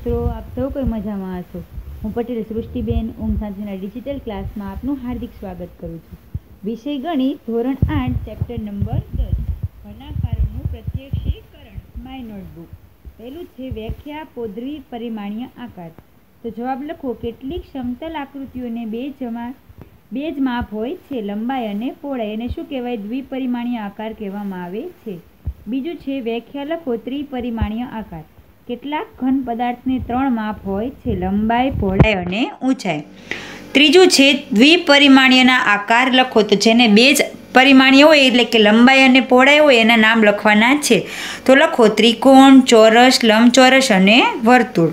મિત્રો આપ સૌ કોઈ મજામાં હશો હું પટેલ સૃષ્ટિબેન ઓમ શાંતિના ડિજિટલ ક્લાસમાં આપનું હાર્દિક સ્વાગત કરું છું વિષય ગણિત ધોરણ આઠ ચેપ્ટર નંબર દસ ઘનાકારોનું પ્રત્યક્ષીકરણ માય નોટબુક પહેલું છે વ્યાખ્યા પોદરી પરિમાણીય આકાર તો જવાબ લખો કેટલીક સમતલ આકૃતિઓને બે જમા બે જ માપ હોય છે લંબાઈ અને પહોળાઈ એને શું કહેવાય દ્વિપરિમાણીય આકાર કહેવામાં આવે છે બીજું છે વ્યાખ્યા લખો ત્રિપરિમાણીય આકાર કેટલાક ઘન પદાર્થને ત્રણ માપ હોય છે લંબાઈ પહોળાઈ અને ઊંચાઈ ત્રીજું છે દ્વિપરિમાણીયના આકાર લખો તો જેને બે જ પરિમાણીય હોય એટલે કે લંબાઈ અને પહોળાઈ હોય એના નામ લખવાના છે તો લખો ત્રિકોણ ચોરસ લંબચોરસ અને વર્તુળ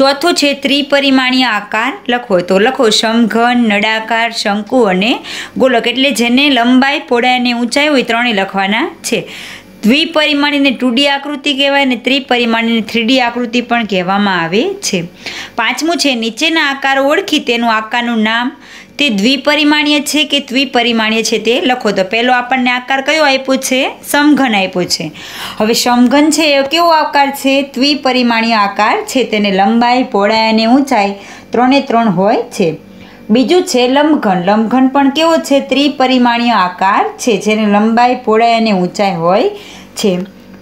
ચોથું છે ત્રિપરિમાણીય આકાર લખો તો લખો સમઘન નળાકાર શંકુ અને ગોલક એટલે જેને લંબાઈ પહોળાઈ અને ઊંચાઈ હોય ત્રણેય લખવાના છે દ્વિપરિમાણીને ટુડી આકૃતિ કહેવાય અને ત્રિપરિમાણીને થ્રીડી આકૃતિ પણ કહેવામાં આવે છે પાંચમું છે નીચેના આકાર ઓળખી તેનું આકારનું નામ તે દ્વિપરિમાણીય છે કે ત્રિપરિમાણીય છે તે લખો તો પહેલો આપણને આકાર કયો આપ્યો છે સમઘન આપ્યો છે હવે સમઘન છે એ કેવો આકાર છે ત્રિપરિમાણીય આકાર છે તેને લંબાઈ પહોળાઈ અને ઊંચાઈ ત્રણે ત્રણ હોય છે બીજું છે લંબઘન લંબઘન પણ કેવો છે ત્રિપરિમાણીય આકાર છે જેને લંબાઈ પહોળાઈ અને ઊંચાઈ હોય છે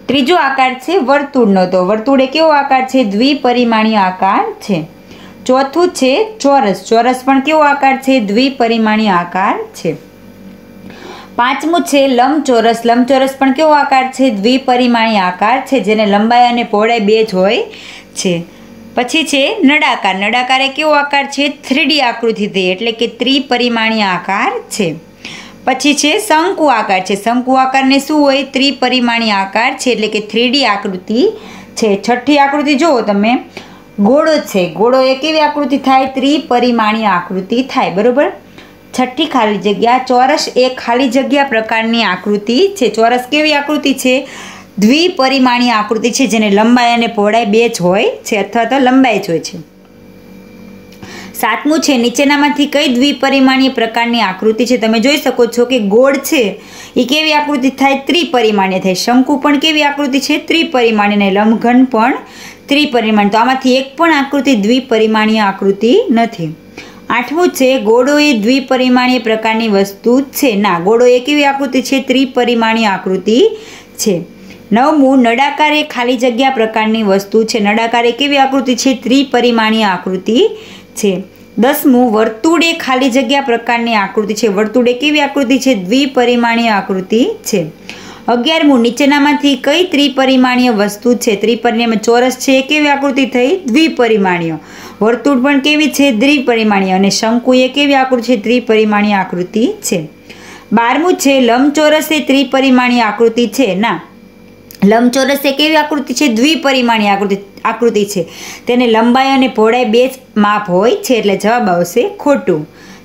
ત્રીજો આકાર છે વર્તુળનો તો વર્તુળ એ કેવો આકાર છે દ્વિપરિમાણીય આકાર છે ચોથું છે ચોરસ ચોરસ પણ કેવો આકાર છે દ્વિપરિમાણીય આકાર છે પાંચમું છે લંબચોરસ લંબચોરસ પણ કેવો આકાર છે દ્વિપરિમાણીય આકાર છે જેને લંબાઈ અને પહોળાઈ બે જ હોય છે પછી છે નડાકાર નળાકાર એ કેવો આકાર છે થ્રીડી આકૃતિ તે એટલે કે ત્રિપરિમાણીય આકાર છે પછી છે શંકુ આકાર છે શંકુ આકારને શું હોય ત્રિપરિમાણીય આકાર છે એટલે કે થ્રીડી આકૃતિ છે છઠ્ઠી આકૃતિ જુઓ તમે ગોળો છે ગોળો એ કેવી આકૃતિ થાય ત્રિપરિમાણીય આકૃતિ થાય બરાબર છઠ્ઠી ખાલી જગ્યા ચોરસ એ ખાલી જગ્યા પ્રકારની આકૃતિ છે ચોરસ કેવી આકૃતિ છે દ્વિપરિમાણીય આકૃતિ છે જેને લંબાઈ અને પહોળાઈ બે જ હોય છે અથવા તો લંબાઈ જ હોય છે સાતમું છે નીચેનામાંથી કઈ દ્વિપરિમાણીય પ્રકારની આકૃતિ છે તમે જોઈ શકો છો કે ગોળ છે એ કેવી આકૃતિ થાય ત્રિપરિમાણીય થાય શંકુ પણ કેવી આકૃતિ છે ત્રિપરિમાણીય અને લંબઘન પણ ત્રિપરિમાણ તો આમાંથી એક પણ આકૃતિ દ્વિપરિમાણીય આકૃતિ નથી આઠમું છે ગોળો એ દ્વિપરિમાણીય પ્રકારની વસ્તુ છે ના ગોળો એ કેવી આકૃતિ છે ત્રિપરિમાણીય આકૃતિ છે નવમું નડાકાર એ ખાલી જગ્યા પ્રકારની વસ્તુ છે નડાકાર એ કેવી આકૃતિ છે ત્રિપરિમાણીય આકૃતિ છે દસમું વર્તુળ એ ખાલી જગ્યા પ્રકારની આકૃતિ છે વર્તુળ એ કેવી આકૃતિ છે દ્વિપરિમાણીય આકૃતિ છે અગિયારમું નીચેનામાંથી કઈ ત્રિપરિમાણીય વસ્તુ છે ત્રિપરિમાણીય ચોરસ છે એ કેવી આકૃતિ થઈ દ્વિપરિમાણીય વર્તુળ પણ કેવી છે દ્વિપરિમાણીય અને શંકુ એ કેવી આકૃતિ છે ત્રિપરિમાણીય આકૃતિ છે બારમું છે લંબચોરસ એ ત્રિપરિમાણીય આકૃતિ છે ના લંબચોરસ એ કેવી આકૃતિ છે દ્વિપરિમાણીય આકૃતિ આકૃતિ છે તેને લંબાઈ અને પહોળાઈ બે માપ હોય છે એટલે જવાબ આવશે ખોટું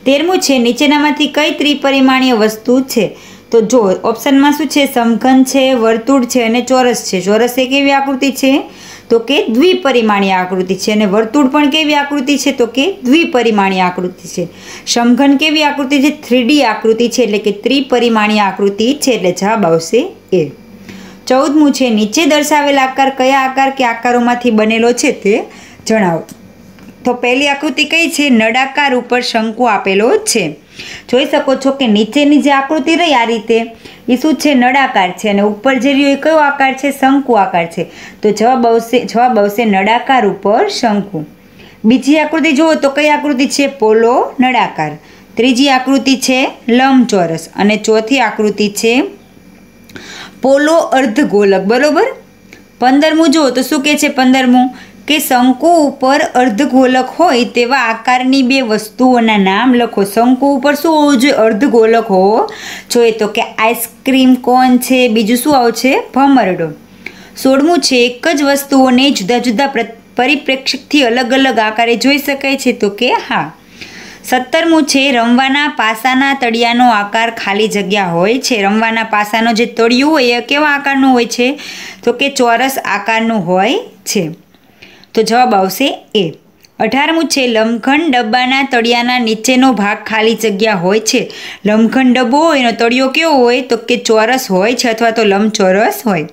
તેરમું છે નીચેનામાંથી કઈ ત્રિપરિમાણીય વસ્તુ છે તો જો ઓપ્શનમાં શું છે સમઘન છે વર્તુળ છે અને ચોરસ છે ચોરસ એ કેવી આકૃતિ છે તો કે દ્વિપરિમાણીય આકૃતિ છે અને વર્તુળ પણ કેવી આકૃતિ છે તો કે દ્વિપરિમાણીય આકૃતિ છે સમઘન કેવી આકૃતિ છે થ્રીડી આકૃતિ છે એટલે કે ત્રિપરિમાણીય આકૃતિ છે એટલે જવાબ આવશે એ ચૌદમું છે નીચે દર્શાવેલ આકાર કયા આકાર કે આકારોમાંથી બનેલો છે તે જણાવો તો પહેલી આકૃતિ કઈ છે નળાકાર ઉપર શંકુ આપેલો છે જોઈ શકો છો કે નીચેની જે આકૃતિ રહી આ રીતે એ શું છે નળાકાર છે અને ઉપર જે રહ્યો એ કયો આકાર છે શંકુ આકાર છે તો જવાબ આવશે જવાબ આવશે નળાકાર ઉપર શંકુ બીજી આકૃતિ જુઓ તો કઈ આકૃતિ છે પોલો નળાકાર ત્રીજી આકૃતિ છે લંબચોરસ અને ચોથી આકૃતિ છે પોલો અર્ધગોલક બરાબર પંદરમું જુઓ તો શું કહે છે પંદરમું કે શંકુ ઉપર અર્ધગોલક હોય તેવા આકારની બે વસ્તુઓના નામ લખો શંકુ ઉપર શું હોવું જોઈએ અર્ધગોલક હોવો જોઈએ તો કે આઈસ્ક્રીમ કોન છે બીજું શું આવશે ભમરડો સોળમું છે એક જ વસ્તુઓને જુદા જુદા પરિપ્રેક્ષકથી અલગ અલગ આકારે જોઈ શકાય છે તો કે હા સત્તરમું છે રમવાના પાસાના તળિયાનો આકાર ખાલી જગ્યા હોય છે રમવાના પાસાનો જે તળિયું હોય એ કેવા આકારનું હોય છે તો કે ચોરસ આકારનું હોય છે તો જવાબ આવશે એ અઢારમું છે લમઘન ડબ્બાના તળિયાના નીચેનો ભાગ ખાલી જગ્યા હોય છે લમઘન ડબ્બો એનો તળિયો કેવો હોય તો કે ચોરસ હોય છે અથવા તો લંબચોરસ હોય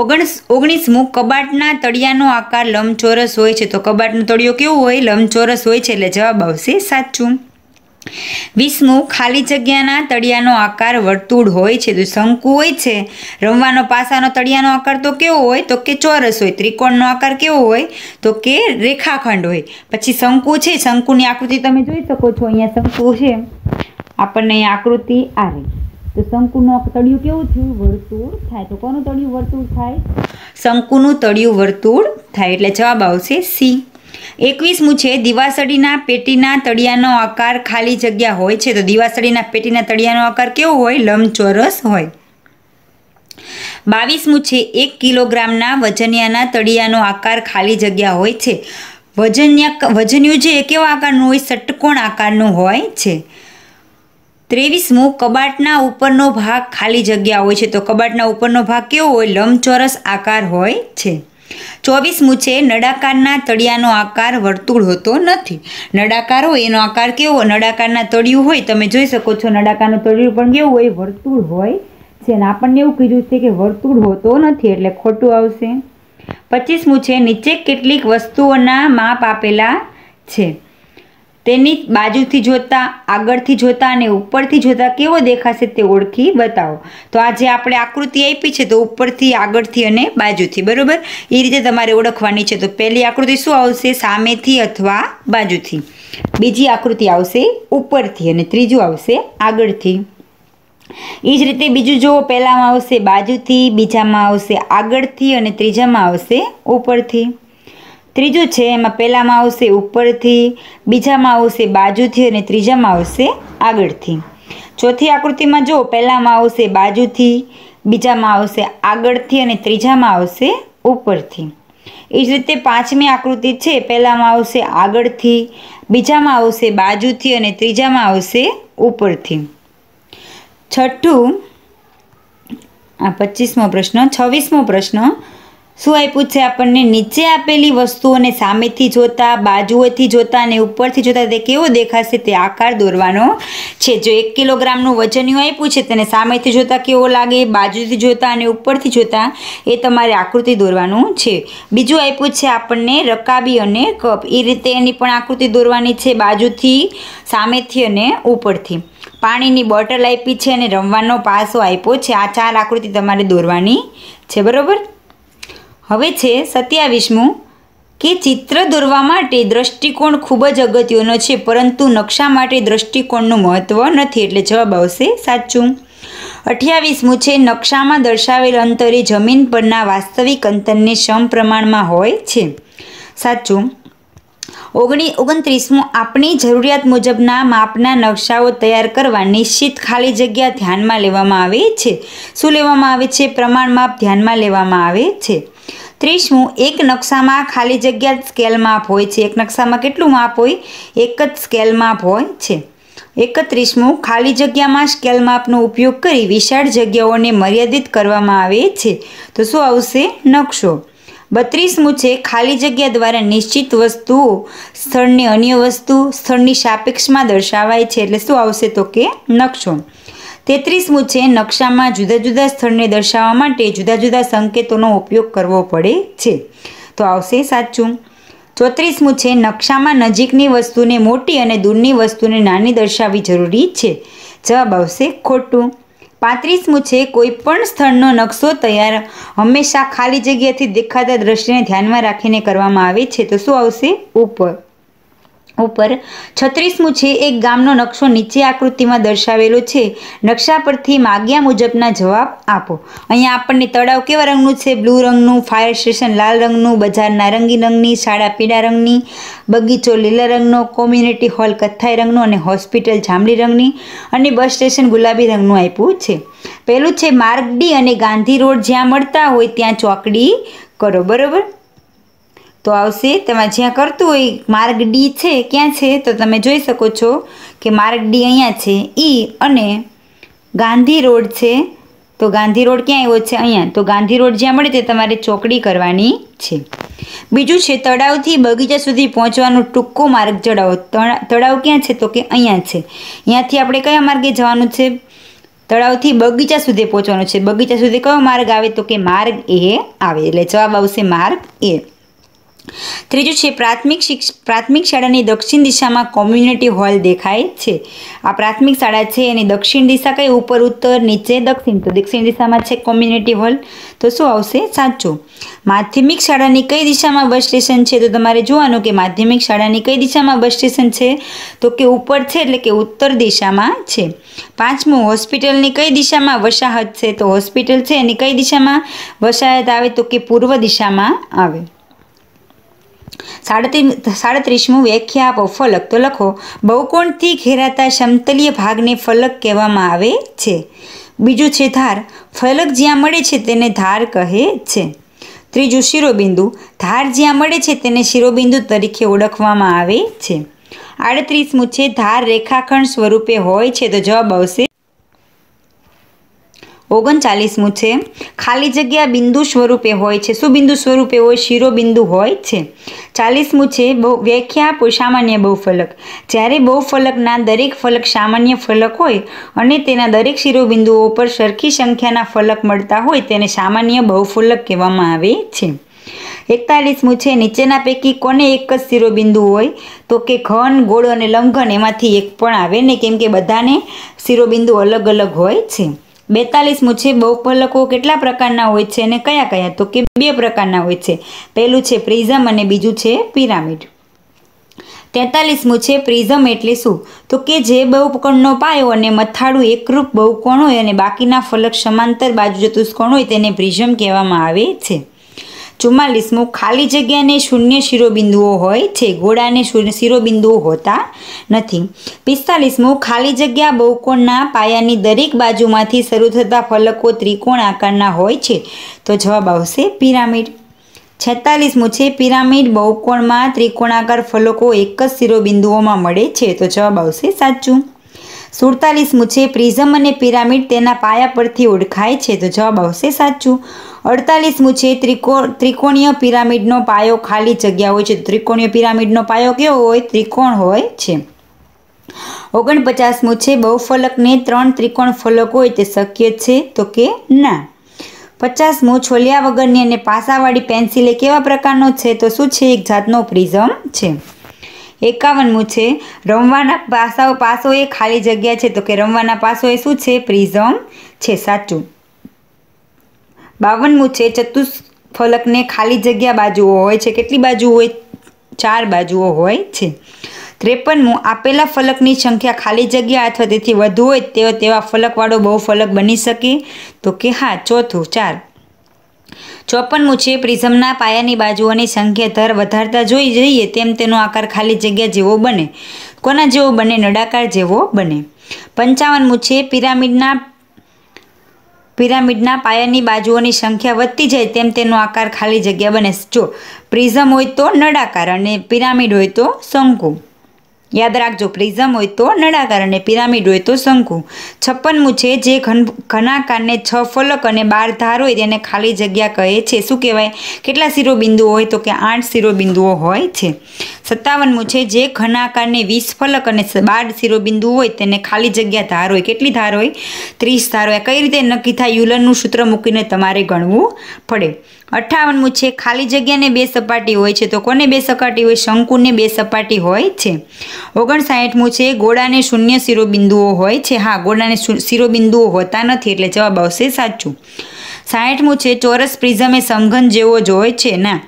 ઓગણસ ઓગણીસમું કબાટના તળિયાનો આકાર લંબચોરસ હોય છે તો કબાટનો તળિયો કેવો હોય લંબચોરસ હોય છે એટલે જવાબ આવશે સાચું વીસમું ખાલી જગ્યાના તળિયાનો આકાર વર્તુળ હોય છે તો શંકુ હોય છે રમવાનો પાસાનો તળિયાનો આકાર તો કેવો હોય તો કે ચોરસ હોય ત્રિકોણનો આકાર કેવો હોય તો કે રેખાખંડ હોય પછી શંકુ છે શંકુની આકૃતિ તમે જોઈ શકો છો અહીંયા શંકુ છે આપણને આકૃતિ આ રહી તો શંકુનું તળિયું કેવું થયું વર્તુળ થાય તો કોનું તળિયું વર્તુળ થાય શંકુનું તળિયું વર્તુળ થાય એટલે જવાબ આવશે સી એકવીસમું છે દિવાસળીના પેટીના તળિયાનો આકાર ખાલી જગ્યા હોય છે તો દિવાસળીના પેટીના તળિયાનો આકાર કેવો હોય લંબચોરસ હોય બાવીસમું છે એક કિલોગ્રામના વજનિયાના તળિયાનો આકાર ખાલી જગ્યા હોય છે વજન્યા વજન્યું જે કેવા આકારનું હોય ષટકોણ આકારનું હોય છે ત્રેવીસમું કબાટના ઉપરનો ભાગ ખાલી જગ્યા હોય છે તો કબાટના ઉપરનો ભાગ કેવો હોય લંબચોરસ આકાર હોય છે ચોવીસમું છે નડાકારના તળિયાનો આકાર વર્તુળ હોતો નથી નડાકાર હોય એનો આકાર કેવો નડાકારના તળિયું હોય તમે જોઈ શકો છો નડાકારનું તળિયું પણ કેવું હોય વર્તુળ હોય છે અને આપણને એવું કીધું છે કે વર્તુળ હોતો નથી એટલે ખોટું આવશે પચીસમું છે નીચે કેટલીક વસ્તુઓના માપ આપેલા છે તેની બાજુથી જોતા આગળથી જોતા અને ઉપરથી જોતા કેવો દેખાશે તે ઓળખી બતાવો તો આજે આપણે આકૃતિ આપી છે તો ઉપરથી આગળથી અને બાજુથી બરાબર એ રીતે તમારે ઓળખવાની છે તો પહેલી આકૃતિ શું આવશે સામેથી અથવા બાજુથી બીજી આકૃતિ આવશે ઉપરથી અને ત્રીજું આવશે આગળથી એ જ રીતે બીજું જુઓ પહેલાંમાં આવશે બાજુથી બીજામાં આવશે આગળથી અને ત્રીજામાં આવશે ઉપરથી ત્રીજું છે એમાં પહેલાંમાં આવશે ઉપરથી બીજામાં આવશે બાજુથી અને ત્રીજામાં આવશે આગળથી ચોથી આકૃતિમાં જો પહેલાંમાં આવશે બાજુથી બીજામાં આવશે આગળથી અને ત્રીજામાં આવશે ઉપરથી એ જ રીતે પાંચમી આકૃતિ છે પહેલાંમાં આવશે આગળથી બીજામાં આવશે બાજુથી અને ત્રીજામાં આવશે ઉપરથી છઠ્ઠું આ પચીસમો પ્રશ્ન છવ્વીસમો પ્રશ્ન શું આપ્યું છે આપણને નીચે આપેલી વસ્તુઓને સામેથી જોતા બાજુઓથી જોતા અને ઉપરથી જોતા તે કેવો દેખાશે તે આકાર દોરવાનો છે જો એક કિલોગ્રામનું વજનિયું આપ્યું છે તેને સામેથી જોતા કેવો લાગે બાજુથી જોતા અને ઉપરથી જોતા એ તમારે આકૃતિ દોરવાનું છે બીજું આપ્યું છે આપણને રકાબી અને કપ એ રીતે એની પણ આકૃતિ દોરવાની છે બાજુથી સામેથી અને ઉપરથી પાણીની બોટલ આપી છે અને રમવાનો પાસો આપ્યો છે આ ચાર આકૃતિ તમારે દોરવાની છે બરાબર હવે છે સત્યાવીસમું કે ચિત્ર દોરવા માટે દ્રષ્ટિકોણ ખૂબ જ અગત્યનો છે પરંતુ નકશા માટે દ્રષ્ટિકોણનું મહત્ત્વ નથી એટલે જવાબ આવશે સાચું અઠ્યાવીસમું છે નકશામાં દર્શાવેલ અંતરે જમીન પરના વાસ્તવિક અંતરને સમપ્રમાણમાં હોય છે સાચું ઓગણી ઓગણત્રીસમું આપણી જરૂરિયાત મુજબના માપના નકશાઓ તૈયાર કરવા નિશ્ચિત ખાલી જગ્યા ધ્યાનમાં લેવામાં આવે છે શું લેવામાં આવે છે પ્રમાણ માપ ધ્યાનમાં લેવામાં આવે છે ત્રીસમું એક નકશામાં ખાલી જગ્યા સ્કેલ માપ હોય છે એક નકશામાં કેટલું માપ હોય એક જ સ્કેલ માપ હોય છે એકત્રીસમું ખાલી જગ્યામાં સ્કેલ માપનો ઉપયોગ કરી વિશાળ જગ્યાઓને મર્યાદિત કરવામાં આવે છે તો શું આવશે નકશો બત્રીસમું છે ખાલી જગ્યા દ્વારા નિશ્ચિત વસ્તુઓ સ્થળની અન્ય વસ્તુ સ્થળની સાપેક્ષમાં દર્શાવાય છે એટલે શું આવશે તો કે નકશો તેત્રીસમું છે નકશામાં જુદા જુદા સ્થળને દર્શાવવા માટે જુદા જુદા સંકેતોનો ઉપયોગ કરવો પડે છે તો આવશે સાચું ચોત્રીસમું છે નકશામાં નજીકની વસ્તુને મોટી અને દૂરની વસ્તુને નાની દર્શાવવી જરૂરી છે જવાબ આવશે ખોટું પાંત્રીસમું છે કોઈપણ સ્થળનો નકશો તૈયાર હંમેશા ખાલી જગ્યાથી દેખાતા દ્રશ્યને ધ્યાનમાં રાખીને કરવામાં આવે છે તો શું આવશે ઉપર ઉપર છત્રીસમું છે એક ગામનો નકશો નીચે આકૃતિમાં દર્શાવેલો છે નકશા પરથી માગ્યા મુજબના જવાબ આપો અહીંયા આપણને તળાવ કેવા રંગનું છે બ્લુ રંગનું ફાયર સ્ટેશન લાલ રંગનું બજાર નારંગી રંગની શાળા પીળા રંગની બગીચો લીલા રંગનો કોમ્યુનિટી હોલ કથ્થાઈ રંગનો અને હોસ્પિટલ જાંબલી રંગની અને બસ સ્ટેશન ગુલાબી રંગનું આપ્યું છે પહેલું છે માર્ગડી અને ગાંધી રોડ જ્યાં મળતા હોય ત્યાં ચોકડી કરો બરાબર તો આવશે તેમાં જ્યાં કરતું હોય માર્ગ ડી છે ક્યાં છે તો તમે જોઈ શકો છો કે માર્ગ ડી અહીંયા છે ઈ e અને ગાંધી રોડ છે તો ગાંધી રોડ ક્યાં આવ્યો છે અહીંયા તો ગાંધી રોડ જ્યાં મળે તે તમારે ચોકડી કરવાની છે બીજું છે તળાવથી બગીચા સુધી પહોંચવાનો ટૂંકો માર્ગ જડાવો તળાવ ક્યાં છે તો કે અહીંયા છે અહીંયાથી આપણે કયા માર્ગે જવાનું છે તળાવથી બગીચા સુધી પહોંચવાનું છે બગીચા સુધી કયો માર્ગ આવે તો કે માર્ગ એ આવે એટલે જવાબ આવશે માર્ગ એ ત્રીજું છે પ્રાથમિક શિક્ષ પ્રાથમિક શાળાની દક્ષિણ દિશામાં કોમ્યુનિટી હોલ દેખાય છે આ પ્રાથમિક શાળા છે એની દક્ષિણ દિશા કઈ ઉપર ઉત્તર નીચે દક્ષિણ તો દક્ષિણ દિશામાં છે કોમ્યુનિટી હોલ તો શું આવશે સાચું માધ્યમિક શાળાની કઈ દિશામાં બસ સ્ટેશન છે તો તમારે જોવાનું કે માધ્યમિક શાળાની કઈ દિશામાં બસ સ્ટેશન છે તો કે ઉપર છે એટલે કે ઉત્તર દિશામાં છે પાંચમું હોસ્પિટલની કઈ દિશામાં વસાહત છે તો હોસ્પિટલ છે એની કઈ દિશામાં વસાહત આવે તો કે પૂર્વ દિશામાં આવે સાડત્રીસ સાડત્રીસમું વ્યાખ્યા આપો ફલક તો લખો બહુકોણથી ઘેરાતા સમતલીય ભાગને ફલક કહેવામાં આવે છે બીજું છે ધાર ફલક જ્યાં મળે છે તેને ધાર કહે છે ત્રીજું શિરોબિંદુ ધાર જ્યાં મળે છે તેને શિરોબિંદુ તરીકે ઓળખવામાં આવે છે આડત્રીસમું છે ધાર રેખાખંડ સ્વરૂપે હોય છે તો જવાબ આવશે ઓગણચાલીસમું છે ખાલી જગ્યા બિંદુ સ્વરૂપે હોય છે શું બિંદુ સ્વરૂપે હોય શિરોબિંદુ હોય છે ચાલીસમું છે વ્યાખ્યા સામાન્ય બહુફલક જ્યારે બહુફલકના દરેક ફલક સામાન્ય ફલક હોય અને તેના દરેક શિરોબિંદુઓ પર સરખી સંખ્યાના ફલક મળતા હોય તેને સામાન્ય બહુફલક કહેવામાં આવે છે એકતાલીસમું છે નીચેના પૈકી કોને એક જ શિરોબિંદુ હોય તો કે ઘન ગોળ અને લંઘન એમાંથી એક પણ આવે ને કેમ કે બધાને શિરોબિંદુ અલગ અલગ હોય છે બેતાલીસ મુછે બહુફલકો કેટલા પ્રકારના હોય છે અને કયા કયા તો કે બે પ્રકારના હોય છે પહેલું છે પ્રિઝમ અને બીજું છે પિરામિડ તેતાલીસમું છે પ્રિઝમ એટલે શું તો કે જે બહુકોણનો પાયો અને મથાળું એકરૂપ બહુકોણ હોય અને બાકીના ફલક સમાંતર બાજુ ચતુષ્કોણ હોય તેને પ્રિઝમ કહેવામાં આવે છે ચુમ્માલીસમું ખાલી જગ્યાને શૂન્ય શિરોબિંદુઓ હોય છે ઘોડાને શિરોબિંદુઓ હોતા નથી પિસ્તાલીસમું ખાલી જગ્યા બહુકોણના પાયાની દરેક બાજુમાંથી શરૂ થતા ફલકો ત્રિકોણ આકારના હોય છે તો જવાબ આવશે પિરામિડ છેતાલીસમું છે પિરામિડ બહુકોણમાં ત્રિકોણાકાર ફલકો એક જ શિરોબિંદુઓમાં મળે છે તો જવાબ આવશે સાચું સુડતાલીસમું છે પ્રિઝમ અને પિરામિડ તેના પાયા પરથી ઓળખાય છે તો જવાબ આવશે સાચું અડતાલીસમું છે ત્રિકોણ ત્રિકોણીય પિરામિડનો પાયો ખાલી જગ્યા હોય છે ત્રિકોણીય પિરામિડનો પાયો કેવો હોય ત્રિકોણ હોય છે ઓગણપચાસમું છે બહુફલકને ત્રણ ત્રિકોણ ફલક હોય તે શક્ય છે તો કે ના પચાસમું છોલિયા વગરની અને પાસાવાળી પેન્સિલ એ કેવા પ્રકારનો છે તો શું છે એક જાતનો પ્રિઝમ છે એકાવનમું છે રમવાના પાસાઓ પાસો એ ખાલી જગ્યા છે તો કે રમવાના પાસો એ શું છે પ્રિઝમ છે સાચું બાવનમું છે ફલકને ખાલી જગ્યા બાજુઓ હોય છે કેટલી બાજુ હોય ચાર બાજુઓ હોય છે ત્રેપનમું આપેલા ફલકની સંખ્યા ખાલી જગ્યા અથવા તેથી વધુ હોય તેવા તેવા ફલકવાળો બહુ ફલક બની શકે તો કે હા ચોથું ચાર ચોપનમું છે પ્રિઝમના પાયાની બાજુઓની સંખ્યા ધર વધારતા જોઈ જઈએ તેમ તેનો આકાર ખાલી જગ્યા જેવો બને કોના જેવો બને નડાકાર જેવો બને પંચાવનમું છે પિરામિડના પિરામિડના પાયાની બાજુઓની સંખ્યા વધતી જાય તેમ તેનો આકાર ખાલી જગ્યા બને જો પ્રિઝમ હોય તો નડાકાર અને પિરામિડ હોય તો શંકુ યાદ રાખજો પ્રિઝમ હોય તો નળાકાર અને પિરામિડ હોય તો શંકુ છપ્પનમું છે જે ઘન ઘનાકારને છ ફલક અને બાર ધાર હોય તેને ખાલી જગ્યા કહે છે શું કહેવાય કેટલા શિરોબિંદુઓ હોય તો કે આઠ શિરોબિંદુઓ હોય છે સત્તાવનમું છે જે ઘનાકારની વીસ ફલક અને બાર શિરોબિંદુ હોય તેને ખાલી જગ્યા ધાર હોય કેટલી ધાર હોય ત્રીસ ધાર હોય કઈ રીતે નક્કી થાય યુલનનું સૂત્ર મૂકીને તમારે ગણવું પડે અઠ્ઠાવનમું છે ખાલી જગ્યાને બે સપાટી હોય છે તો કોને બે સપાટી હોય શંકુને બે સપાટી હોય છે ઓગણસાઠમું છે ગોળાને શૂન્ય શિરોબિંદુઓ હોય છે હા ગોળાને શિરોબિંદુઓ હોતા નથી એટલે જવાબ આવશે સાચું સાઠમું છે ચોરસ પ્રિઝમ એ સમઘન જેવો જ હોય છે ના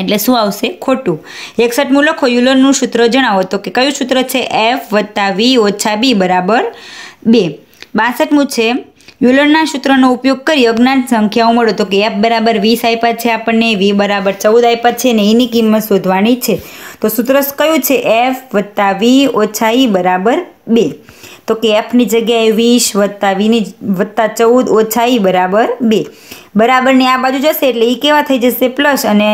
એટલે શું આવશે ખોટું એકસઠમું લખો યુલરનું સૂત્ર જણાવો તો કે કયું સૂત્ર છે એફ વત્તા વી ઓછા બી બરાબર બે બાસઠમું છે યુલરના સૂત્રનો ઉપયોગ કરી અજ્ઞાત સંખ્યાઓ મળો તો કે એફ બરાબર વીસ આપ્યા છે આપણને વી બરાબર ચૌદ આપ્યા છે ને એની કિંમત શોધવાની છે તો સૂત્ર કયું છે એફ વત્તા વી ઓછા ઈ બરાબર બે તો કે એફની જગ્યાએ વીસ વત્તા વીની વત્તા ચૌદ ઓછા ઈ બરાબર બે બરાબર ને આ બાજુ જશે એટલે એ કેવા થઈ જશે પ્લસ અને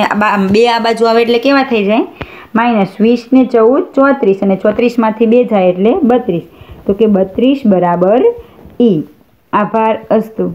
બે આ બાજુ આવે એટલે કેવા થઈ જાય માઇનસ ને ચૌદ ચોત્રીસ અને ચોત્રીસમાંથી બે જાય એટલે બત્રીસ તો કે બત્રીસ બરાબર ઈ આભાર અસ્તુ